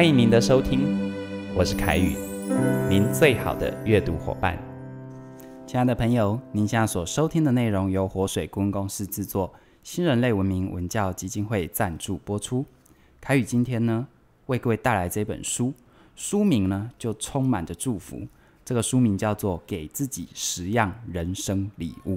欢迎您的收听，我是凯宇，您最好的阅读伙伴。亲爱的朋友，您现在所收听的内容由活水公公司制作，新人类文明文教基金会赞助播出。凯宇今天呢，为各位带来这本书，书名呢就充满着祝福。这个书名叫做《给自己十样人生礼物》。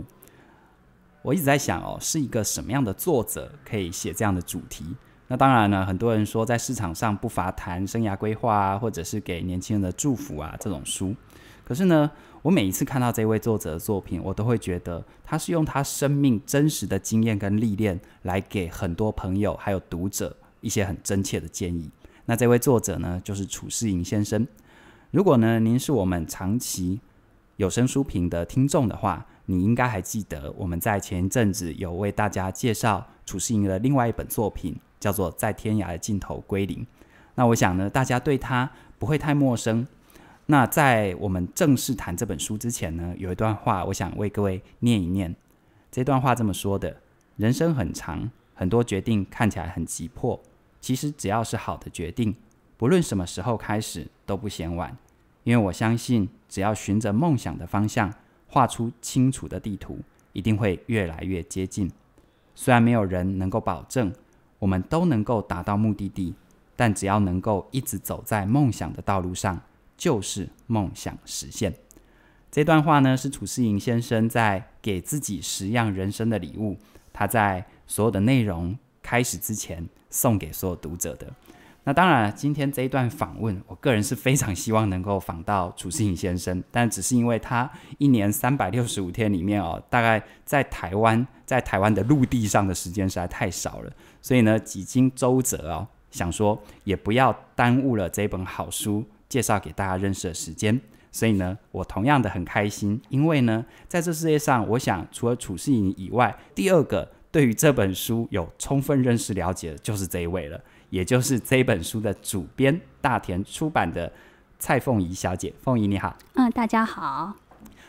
我一直在想哦，是一个什么样的作者可以写这样的主题？那当然呢，很多人说在市场上不乏谈生涯规划啊，或者是给年轻人的祝福啊这种书。可是呢，我每一次看到这位作者的作品，我都会觉得他是用他生命真实的经验跟历练，来给很多朋友还有读者一些很真切的建议。那这位作者呢，就是楚世银先生。如果呢，您是我们长期有声书评的听众的话，你应该还记得我们在前一阵子有为大家介绍楚世银的另外一本作品。叫做在天涯的尽头归零。那我想呢，大家对他不会太陌生。那在我们正式谈这本书之前呢，有一段话，我想为各位念一念。这段话这么说的：人生很长，很多决定看起来很急迫，其实只要是好的决定，不论什么时候开始都不嫌晚。因为我相信，只要循着梦想的方向，画出清楚的地图，一定会越来越接近。虽然没有人能够保证。我们都能够达到目的地，但只要能够一直走在梦想的道路上，就是梦想实现。这段话呢是楚世颖先生在给自己十样人生的礼物，他在所有的内容开始之前送给所有读者的。那当然，今天这一段访问，我个人是非常希望能够访到楚世颖先生，但只是因为他一年三百六十五天里面哦，大概在台湾在台湾的陆地上的时间实在太少了。所以呢，几经周折哦，想说也不要耽误了这本好书介绍给大家认识的时间。所以呢，我同样的很开心，因为呢，在这世界上，我想除了楚世颖以外，第二个对于这本书有充分认识了解的就是这一位了，也就是这本书的主编大田出版的蔡凤仪小姐。凤仪你好，嗯，大家好。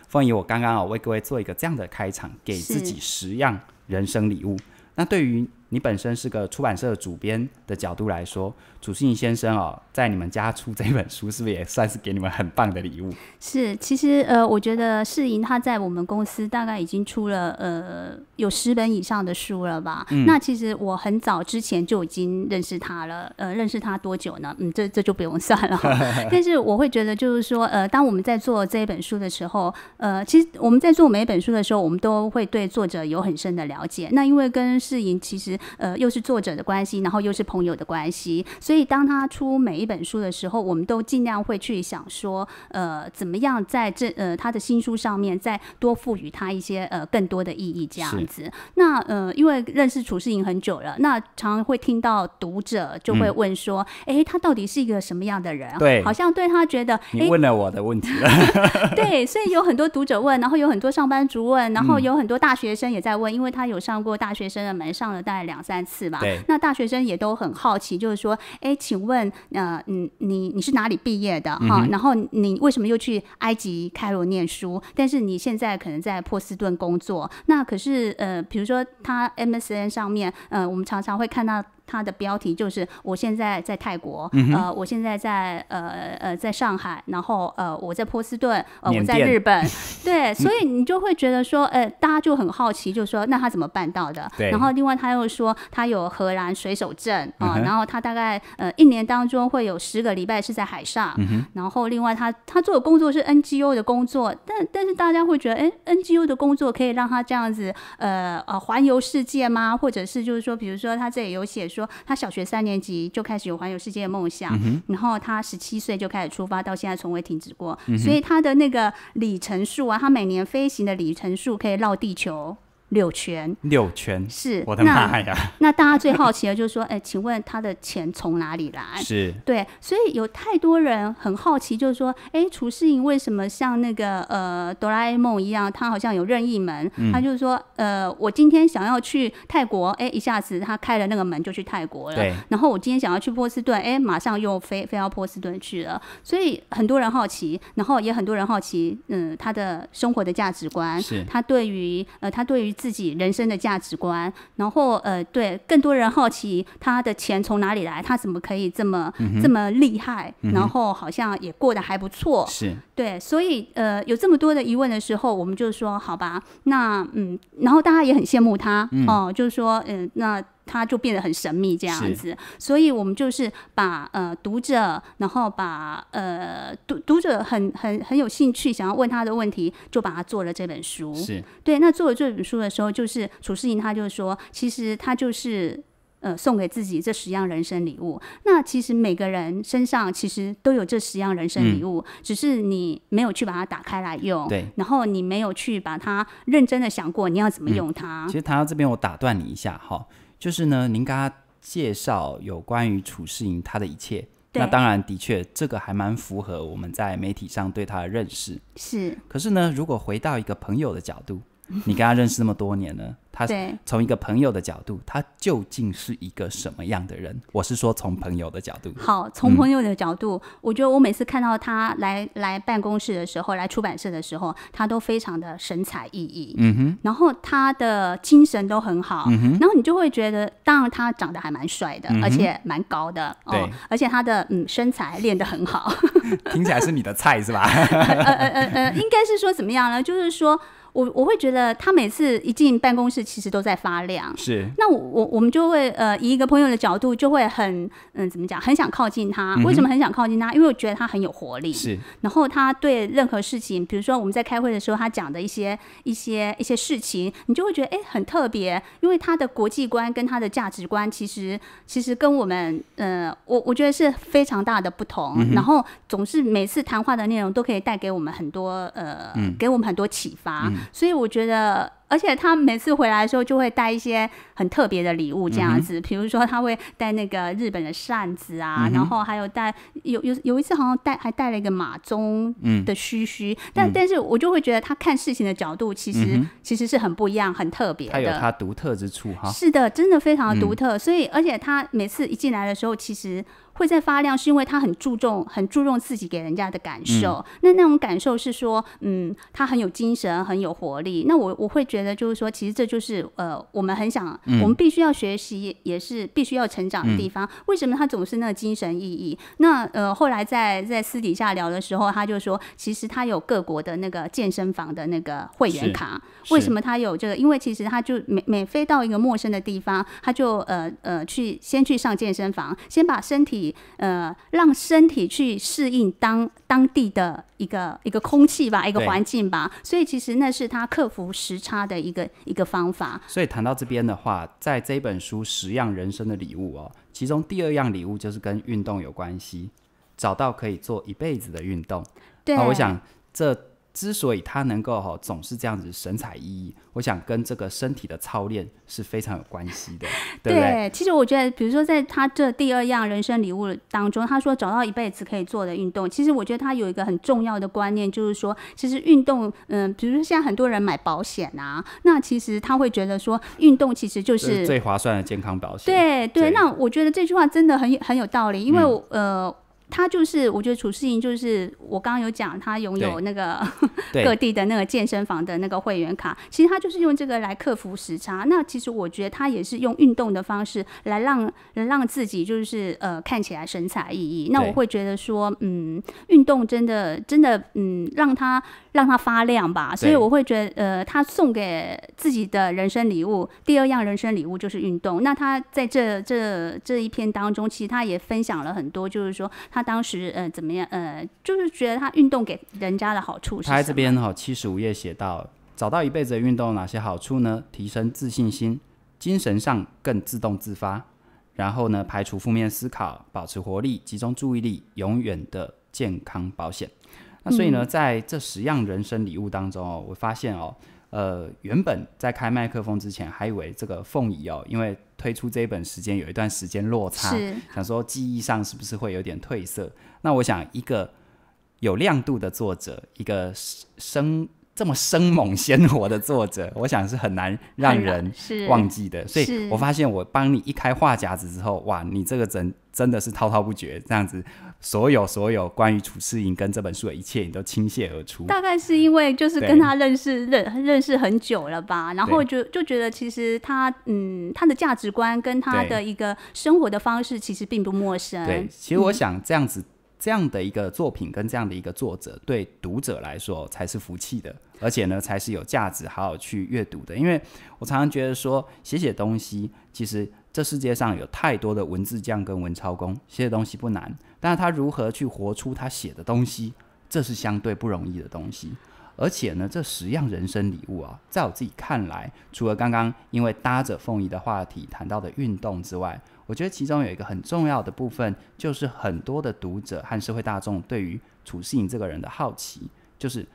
凤仪，我刚刚哦，为各位做一个这样的开场，给自己十样人生礼物。那对于。你本身是个出版社主编的角度来说，主信先生哦，在你们家出这本书，是不是也算是给你们很棒的礼物？是，其实呃，我觉得世银他在我们公司大概已经出了呃有十本以上的书了吧。嗯。那其实我很早之前就已经认识他了。呃，认识他多久呢？嗯，这这就不用算了。但是我会觉得，就是说，呃，当我们在做这一本书的时候，呃，其实我们在做每一本书的时候，我们都会对作者有很深的了解。那因为跟世银其实。呃，又是作者的关系，然后又是朋友的关系，所以当他出每一本书的时候，我们都尽量会去想说，呃，怎么样在这呃他的新书上面再多赋予他一些呃更多的意义，这样子。那呃，因为认识楚世莹很久了，那常会听到读者就会问说，哎，他到底是一个什么样的人？对，好像对他觉得你问了我的问题了，对，所以有很多读者问，然后有很多上班族问，然后有很多大学生也在问，因为他有上过大学生的门上了大。两三次吧，那大学生也都很好奇，就是说，哎，请问，呃，你你你是哪里毕业的哈？然后你为什么又去埃及开罗念书？但是你现在可能在波斯顿工作。那可是，呃，比如说，他 MSN 上面，呃，我们常常会看到。他的标题就是我现在在泰国，呃，我现在在呃呃在上海，然后呃我在波斯顿，呃我在日本，对，所以你就会觉得说，呃，大家就很好奇，就说那他怎么办到的？对。然后另外他又说他有荷兰水手证啊，然后他大概呃一年当中会有十个礼拜是在海上，然后另外他他做的工作是 NGO 的工作，但但是大家会觉得，哎，NGO 的工作可以让他这样子呃呃环游世界吗？或者是就是说，比如说他这里有写。说他小学三年级就开始有环游世界的梦想，然后他十七岁就开始出发，到现在从未停止过。所以他的那个里程数啊，他每年飞行的里程数可以绕地球。六圈，六圈，是我的妈呀！那大家最好奇的就是说，哎，请问他的钱从哪里来？是对，所以有太多人很好奇，就是说，哎，厨师营为什么像那个呃哆啦 A 梦一样，他好像有任意门？他就是说，呃，我今天想要去泰国，哎，一下子他开了那个门就去泰国了。对。然后我今天想要去波士顿，哎，马上又飞飞到波士顿去了。所以很多人好奇，然后也很多人好奇，嗯，他的生活的价值观，是？他对于呃，他对于。自己人生的价值观，然后呃，对更多人好奇，他的钱从哪里来，他怎么可以这么这么厉害，然后好像也过得还不错，是对，所以呃，有这么多的疑问的时候，我们就说好吧，那嗯，然后大家也很羡慕他哦，就是说嗯，那。他就变得很神秘这样子，所以我们就是把呃读者，然后把呃读读者很很很有兴趣想要问他的问题，就把它做了这本书。是，对。那做了这本书的时候，就是楚世英他就说，其实他就是呃送给自己这十样人生礼物。那其实每个人身上其实都有这十样人生礼物，只是你没有去把它打开来用，对。然后你没有去把它认真的想过你要怎么用它。其实谈到这边，我打断你一下，哈。就是呢，您跟他介绍有关于楚世莹他的一切，那当然的确，这个还蛮符合我们在媒体上对他的认识。是，可是呢，如果回到一个朋友的角度。你跟他认识那么多年呢，他从一个朋友的角度，他究竟是一个什么样的人？我是说，从朋友的角度。好，从朋友的角度，我觉得我每次看到他来来办公室的时候，来出版社的时候，他都非常的神采奕奕。嗯哼。然后他的精神都很好。嗯哼。然后你就会觉得，当然他长得还蛮帅的，而且蛮高的。对。而且他的嗯身材练得很好。听起来是你的菜是吧？呃呃呃呃，应该是说怎么样呢？就是说。我我会觉得他每次一进办公室，其实都在发亮。是。那我我我们就会呃，以一个朋友的角度，就会很嗯，怎么讲，很想靠近他。为什么很想靠近他？因为我觉得他很有活力。是。然后他对任何事情，比如说我们在开会的时候，他讲的一些一些一些事情，你就会觉得哎，很特别。因为他的国际观跟他的价值观，其实其实跟我们，呃，我我觉得是非常大的不同。然后总是每次谈话的内容都可以带给我们很多呃，给我们很多启发。所以我觉得，而且他每次回来的时候就会带一些很特别的礼物，这样子，比如说他会带那个日本的扇子啊，然后还有带有有有一次好像带还带了一个马鬃的须须，但但是我就会觉得他看事情的角度其实其实是很不一样，很特别。他有他独特之处哈。是的，真的非常的独特。所以而且他每次一进来的时候，其实。会在发亮，是因为他很注重，很注重自己给人家的感受。那那种感受是说，嗯，他很有精神，很有活力。那我我会觉得，就是说，其实这就是呃，我们很想，我们必须要学习，也是必须要成长的地方。为什么他总是那个精神意义？那呃，后来在在私底下聊的时候，他就说，其实他有各国的那个健身房的那个会员卡。为什么他有？这个？因为其实他就每每飞到一个陌生的地方，他就呃呃去先去上健身房，先把身体。呃，让身体去适应当当地的一个一个空气吧，一个环境吧，所以其实那是他克服时差的一个一个方法。所以谈到这边的话，在这本书《十样人生的礼物》哦，其中第二样礼物就是跟运动有关系，找到可以做一辈子的运动。那我想这。之所以他能够哈总是这样子神采奕奕，我想跟这个身体的操练是非常有关系的，对对？其实我觉得，比如说在他这第二样人生礼物当中，他说找到一辈子可以做的运动，其实我觉得他有一个很重要的观念，就是说，其实运动，嗯，比如说现在很多人买保险啊，那其实他会觉得说，运动其实就是最划算的健康保险。对对，那我觉得这句话真的很很有道理，因为呃。他就是，我觉得楚世英就是我刚刚有讲，他拥有那个 各地的那个健身房的那个会员卡，其实他就是用这个来克服时差。那其实我觉得他也是用运动的方式来让让自己就是呃看起来神采奕奕。那我会觉得说，嗯，运动真的真的嗯让他让他发亮吧。所以我会觉得呃他送给自己的人生礼物，第二样人生礼物就是运动。那他在这这这一篇当中，其实他也分享了很多，就是说。他当时呃怎么样呃，就是觉得他运动给人家的好处。他在这边哦，七十五页写到，找到一辈子的运动哪些好处呢？提升自信心，精神上更自动自发，然后呢，排除负面思考，保持活力，集中注意力，永远的健康保险。那所以呢，在这十样人生礼物当中哦，我发现哦。呃，原本在开麦克风之前，还以为这个凤仪哦，因为推出这一本时间有一段时间落差，想说记忆上是不是会有点褪色？那我想，一个有亮度的作者，一个生。这么生猛鲜活的作者，我想是很难让人忘记的。所以我发现，我帮你一开话匣子之后，哇，你这个真真的是滔滔不绝，这样子，所有所有关于楚世英跟这本书的一切，你都倾泻而出。大概是因为就是跟他认识认认识很久了吧，然后就就觉得其实他嗯，他的价值观跟他的一个生活的方式其实并不陌生。对，其实我想这样子。这样的一个作品跟这样的一个作者，对读者来说才是福气的，而且呢才是有价值、好好去阅读的。因为我常常觉得说，写写东西，其实这世界上有太多的文字匠跟文超工，写写东西不难，但是他如何去活出他写的东西，这是相对不容易的东西。而且呢，这十样人生礼物啊，在我自己看来，除了刚刚因为搭着凤仪的话题谈到的运动之外，我觉得其中有一个很重要的部分，就是很多的读者和社会大众对于楚信这个人的好奇，就是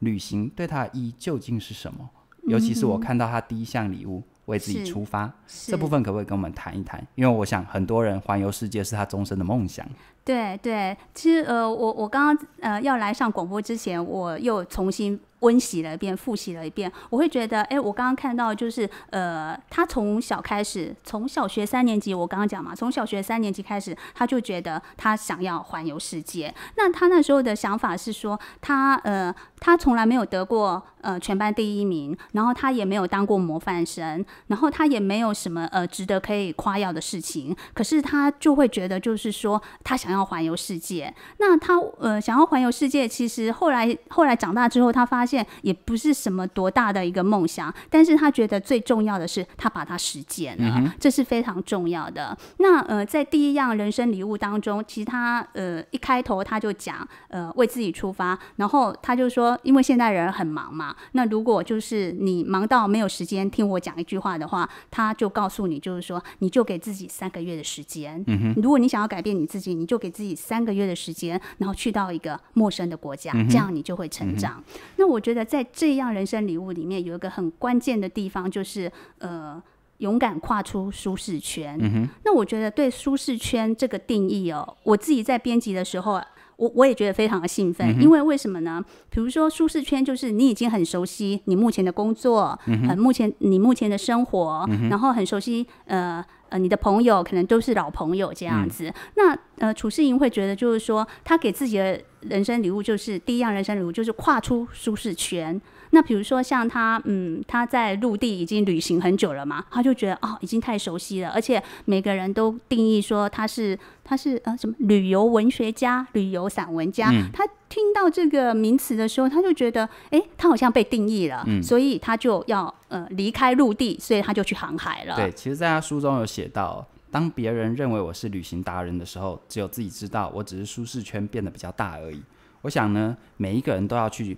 旅行对他的意义究竟是什么。尤其是我看到他第一项礼物，为自己出发这部分，可不可以跟我们谈一谈？因为我想，很多人环游世界是他终身的梦想。对对，其实呃，我我刚刚呃要来上广播之前，我又重新温习了一遍，复习了一遍。我会觉得，哎，我刚刚看到就是呃，他从小开始，从小学三年级，我刚刚讲嘛，从小学三年级开始，他就觉得他想要环游世界。那他那时候的想法是说，他呃，他从来没有得过呃全班第一名，然后他也没有当过模范生，然后他也没有什么呃值得可以夸耀的事情，可是他就会觉得就是说他想要。环游世界，那他呃想要环游世界，其实后来后来长大之后，他发现也不是什么多大的一个梦想，但是他觉得最重要的是他把它实践了，这是非常重要的。那呃在第一样人生礼物当中，其实他呃一开头他就讲呃为自己出发，然后他就说，因为现代人很忙嘛，那如果就是你忙到没有时间听我讲一句话的话，他就告诉你就是说，你就给自己三个月的时间，嗯如果你想要改变你自己，你就给给自己三个月的时间，然后去到一个陌生的国家，这样你就会成长。那我觉得在这样人生礼物里面，有一个很关键的地方，就是呃，勇敢跨出舒适圈。嗯那我觉得对舒适圈这个定义哦，我自己在编辑的时候，我我也觉得非常的兴奋，因为为什么呢？比如说舒适圈就是你已经很熟悉你目前的工作，很目前你目前的生活，然后很熟悉呃。呃，你的朋友可能都是老朋友这样子。那呃，楚世莹会觉得，就是说，他给自己的人生礼物，就是第一样人生礼物，就是跨出舒适圈。那比如说像他，嗯，他在陆地已经旅行很久了嘛，他就觉得哦，已经太熟悉了，而且每个人都定义说他是他是呃什么旅游文学家、旅游散文家，他听到这个名词的时候，他就觉得哎，他好像被定义了，所以他就要呃离开陆地，所以他就去航海了。对，其实，在他书中有写到，当别人认为我是旅行达人的时候，只有自己知道，我只是舒适圈变得比较大而已。我想呢，每一个人都要去。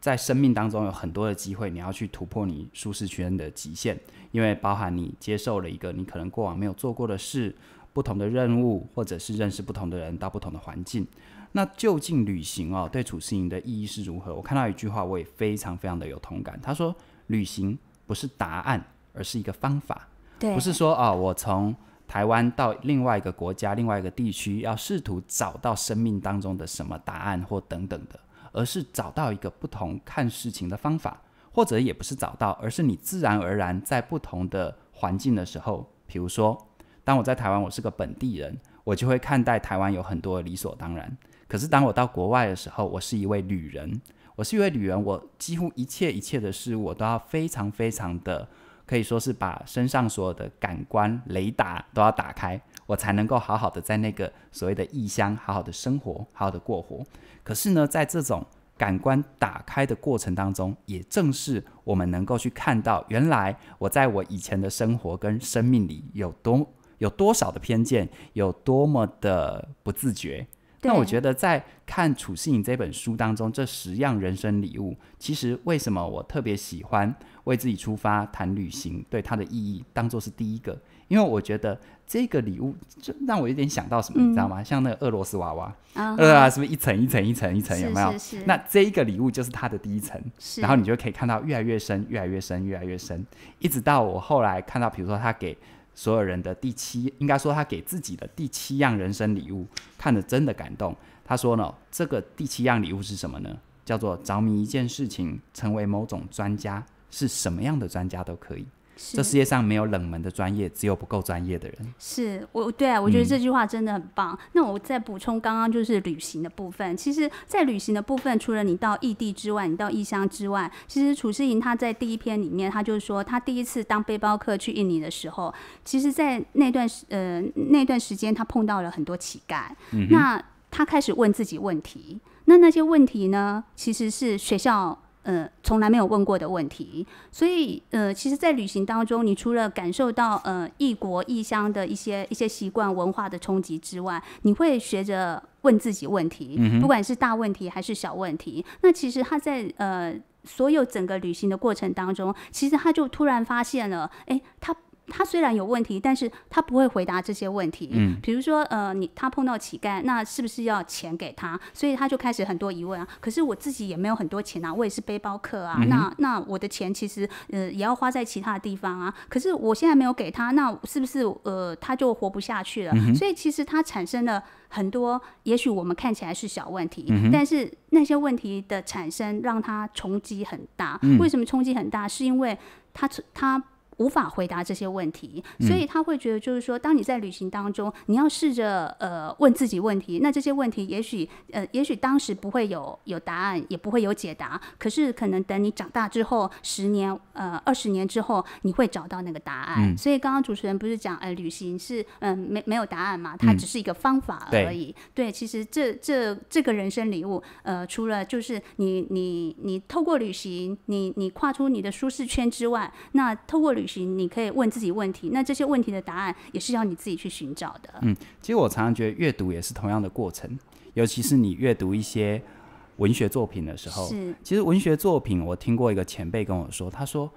在生命当中有很多的机会，你要去突破你舒适圈的极限，因为包含你接受了一个你可能过往没有做过的事、不同的任务，或者是认识不同的人到不同的环境。那就近旅行哦，对处世营的意义是如何？我看到一句话，我也非常非常的有同感。他说：“旅行不是答案，而是一个方法。不是说啊，我从台湾到另外一个国家、另外一个地区，要试图找到生命当中的什么答案或等等的。”而是找到一个不同看事情的方法，或者也不是找到，而是你自然而然在不同的环境的时候，比如说，当我在台湾，我是个本地人，我就会看待台湾有很多理所当然。可是当我到国外的时候，我是一位旅人，我是一位旅人，我几乎一切一切的事物，我都要非常非常的，可以说是把身上所有的感官雷达都要打开。我才能够好好的在那个所谓的异乡好好的生活，好好的过活。可是呢，在这种感官打开的过程当中，也正是我们能够去看到，原来我在我以前的生活跟生命里有多有多少的偏见，有多么的不自觉。那我觉得在看《处世影》这本书当中，这十样人生礼物，其实为什么我特别喜欢为自己出发谈旅行，对它的意义当做是第一个，因为我觉得这个礼物就让我有点想到什么，你知道吗？像那个俄罗斯娃娃啊，是不是一层一层一层一层，有没有？那这一个礼物就是它的第一层，然后你就可以看到越来越深，越来越深，越来越深，一直到我后来看到，比如说他给。所有人的第七，应该说他给自己的第七样人生礼物，看着真的感动。他说呢，这个第七样礼物是什么呢？叫做着迷一件事情，成为某种专家，是什么样的专家都可以。这世界上没有冷门的专业，只有不够专业的人。是我对啊，我觉得这句话真的很棒。那我再补充，刚刚就是旅行的部分。其实，在旅行的部分，除了你到异地之外，你到异乡之外，其实楚世莹他在第一篇里面，他就是说，他第一次当背包客去印尼的时候，其实，在那段时呃那段时间，他碰到了很多乞丐。嗯，那他开始问自己问题。那那些问题呢，其实是学校。呃，从来没有问过的问题，所以呃，其实，在旅行当中，你除了感受到呃异国异乡的一些一些习惯文化的冲击之外，你会学着问自己问题，不管是大问题还是小问题。那其实他在呃所有整个旅行的过程当中，其实他就突然发现了，哎，他。他虽然有问题，但是他不会回答这些问题。嗯。比如说，呃，你他碰到乞丐，那是不是要钱给他？所以他就开始很多疑问啊。可是我自己也没有很多钱啊，我也是背包客啊。嗯。那那我的钱其实呃也要花在其他的地方啊。可是我现在没有给他，那是不是呃他就活不下去了？嗯。所以其实他产生了很多，也许我们看起来是小问题，嗯。但是那些问题的产生让他冲击很大。嗯。为什么冲击很大？是因为他他。无法回答这些问题，所以他会觉得就是说，当你在旅行当中，你要试着呃问自己问题。那这些问题，也许呃，也许当时不会有有答案，也不会有解答。可是可能等你长大之后，十年呃二十年之后，你会找到那个答案。所以刚刚主持人不是讲，呃，旅行是嗯没没有答案嘛？它只是一个方法而已。对，其实这这这个人生礼物，呃，除了就是你你你透过旅行，你你跨出你的舒适圈之外，那透过旅你可以问自己问题，那这些问题的答案也是要你自己去寻找的。嗯，其实我常常觉得阅读也是同样的过程，尤其是你阅读一些文学作品的时候。是，其实文学作品，我听过一个前辈跟我说，他说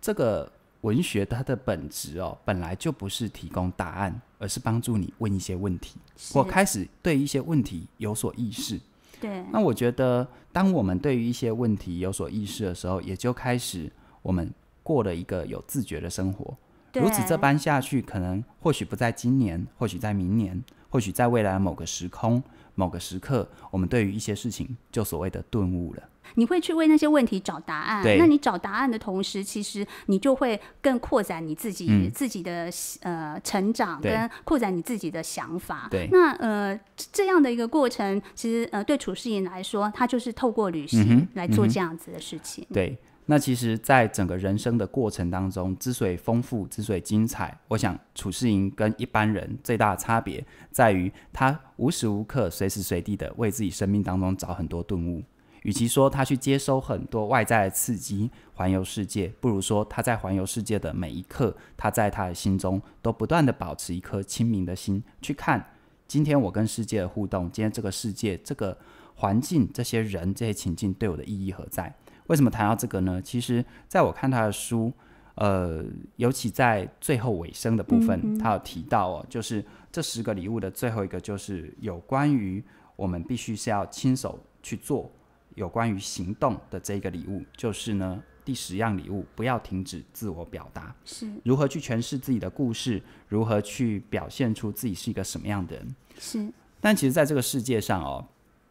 这个文学它的本质哦，本来就不是提供答案，而是帮助你问一些问题。我开始对一些问题有所意识。对，那我觉得当我们对于一些问题有所意识的时候，也就开始我们。过了一个有自觉的生活，如此这般下去，可能或许不在今年，或许在明年，或许在未来某个时空、某个时刻，我们对于一些事情就所谓的顿悟了。你会去为那些问题找答案，那你找答案的同时，其实你就会更扩展你自己自己的呃成长，跟扩展你自己的想法。对，那呃这样的一个过程，其实呃对楚事人来说，他就是透过旅行来做这样子的事情。对。那其实，在整个人生的过程当中，之所以丰富，之所以精彩，我想，楚世莹跟一般人最大的差别，在于他无时无刻、随时随地的为自己生命当中找很多顿悟。与其说他去接收很多外在的刺激，环游世界，不如说他在环游世界的每一刻，他在他的心中都不断的保持一颗清明的心，去看今天我跟世界的互动，今天这个世界、这个环境、这些人、这些情境对我的意义何在。为什么谈到这个呢？其实，在我看他的书，呃，尤其在最后尾声的部分，他有提到哦，就是这十个礼物的最后一个，就是有关于我们必须是要亲手去做，有关于行动的这个礼物，就是呢第十样礼物，不要停止自我表达，是如何去诠释自己的故事，如何去表现出自己是一个什么样的人。是，但其实，在这个世界上哦。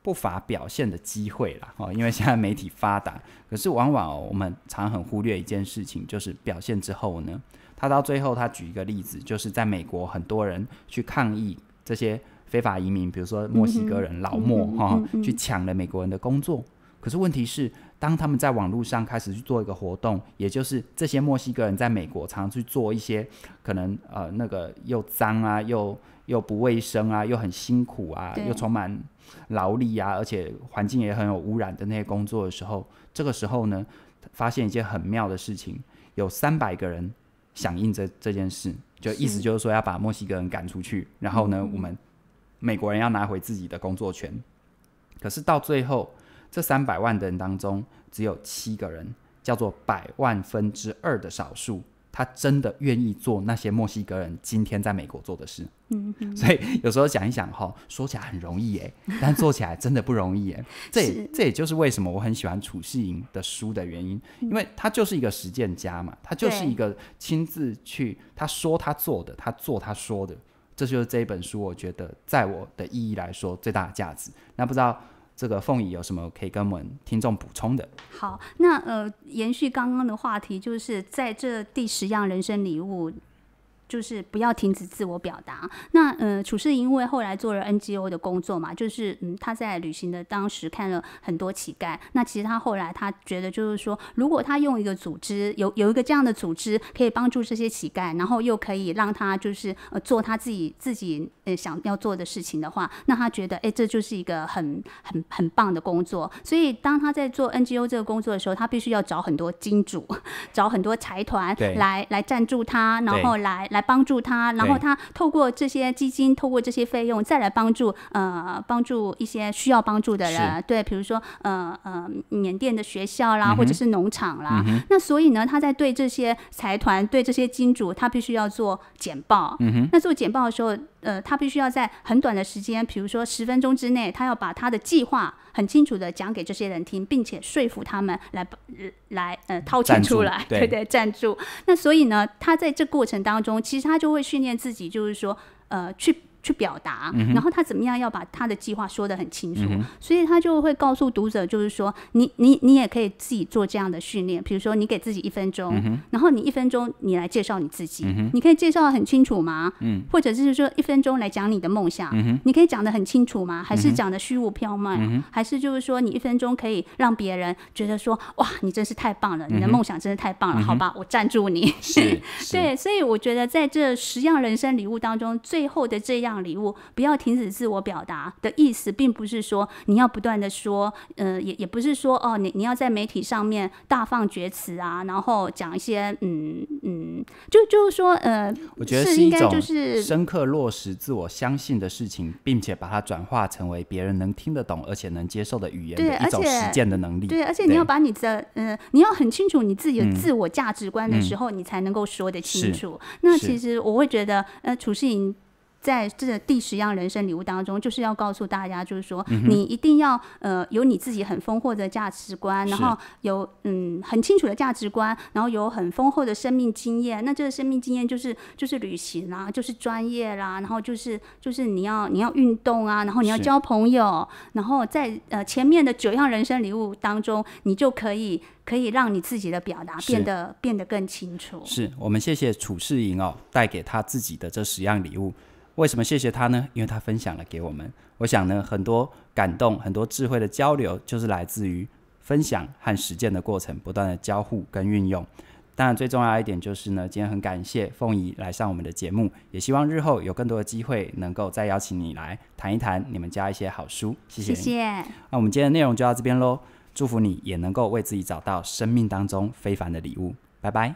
不乏表现的机会了，哦，因为现在媒体发达，可是往往我们常很忽略一件事情，就是表现之后呢，他到最后他举一个例子，就是在美国很多人去抗议这些非法移民，比如说墨西哥人老莫哈去抢了美国人的工作，可是问题是，当他们在网络上开始去做一个活动，也就是这些墨西哥人在美国常去做一些可能呃那个又脏啊，又又不卫生啊，又很辛苦啊，又充满。劳力呀，而且环境也很有污染的那些工作的时候，这个时候呢，发现一件很妙的事情，有三百个人响应这这件事，就意思就是说要把墨西哥人赶出去，然后呢，我们美国人要拿回自己的工作权。可是到最后，这三百万的人当中，只有七个人，叫做百万分之二的少数。他真的愿意做那些墨西哥人今天在美国做的事，嗯，所以有时候想一想哈，说起来很容易哎，但做起来真的不容易哎。这这也就是为什么我很喜欢楚世莹的书的原因，因为他就是一个实践家嘛，他就是一个亲自去他说他做的，他做他说的。这就是这一本书，我觉得在我的意义来说最大的价值。那不知道。这个凤仪有什么可以跟我们听众补充的？好，那呃，延续刚刚的话题，就是在这第十样人生礼物。就是不要停止自我表达。那呃，楚事因为后来做了 NGO 的工作嘛，就是嗯，他在旅行的当时看了很多乞丐。那其实他后来他觉得，就是说，如果他用一个组织，有有一个这样的组织可以帮助这些乞丐，然后又可以让他就是呃做他自己自己呃想要做的事情的话，那他觉得哎，这就是一个很很很棒的工作。所以当他在做 NGO 这个工作的时候，他必须要找很多金主，找很多财团来来赞助他，然后来。来帮助他，然后他透过这些基金，透过这些费用，再来帮助呃帮助一些需要帮助的人。对，比如说呃呃缅甸的学校啦，或者是农场啦。那所以呢，他在对这些财团、对这些金主，他必须要做简报。那做简报的时候。呃，他必须要在很短的时间，比如说十分钟之内，他要把他的计划很清楚的讲给这些人听，并且说服他们来来呃掏钱出来，对 对赞助。那所以呢，他在这过程当中，其实他就会训练自己，就是说呃去。去表达，然后他怎么样要把他的计划说的很清楚，所以他就会告诉读者，就是说你你你也可以自己做这样的训练，比如说你给自己一分钟，然后你一分钟你来介绍你自己，你可以介绍的很清楚吗？嗯，或者就是说一分钟来讲你的梦想，你可以讲的很清楚吗？还是讲的虚无缥缈？还是就是说你一分钟可以让别人觉得说哇，你真是太棒了，你的梦想真是太棒了，好吧，我赞助你。是 对，所以我觉得在这十样人生礼物当中，最后的这样。礼物不要停止自我表达的意思，并不是说你要不断的说，呃，也也不是说哦，你你要在媒体上面大放厥词啊，然后讲一些嗯嗯，就就是说，呃，我觉得是应该就是深刻落实自我相信的事情，并且把它转化成为别人能听得懂而且能接受的语言，对，一种实践的能力，对，而且你要把你的，嗯，你要很清楚你自己的自我价值观的时候，你才能够说得清楚。那其实我会觉得，呃，楚世颖。在这第十样人生礼物当中，就是要告诉大家，就是说你一定要呃有你自己很丰厚的价值观，然后有嗯很清楚的价值观，然后有很丰厚的生命经验。那这个生命经验就是就是旅行啦，就是专业啦，然后就是就是你要你要运动啊，然后你要交朋友，然后在呃前面的九样人生礼物当中，你就可以可以让你自己的表达变得变得更清楚。是我们谢谢楚世莹哦，带给他自己的这十样礼物。为什么谢谢他呢？因为他分享了给我们。我想呢，很多感动、很多智慧的交流，就是来自于分享和实践的过程，不断的交互跟运用。当然，最重要一点就是呢，今天很感谢凤仪来上我们的节目，也希望日后有更多的机会，能够再邀请你来谈一谈你们家一些好书。谢谢。谢谢。那我们今天的内容就到这边喽。祝福你也能够为自己找到生命当中非凡的礼物。拜拜。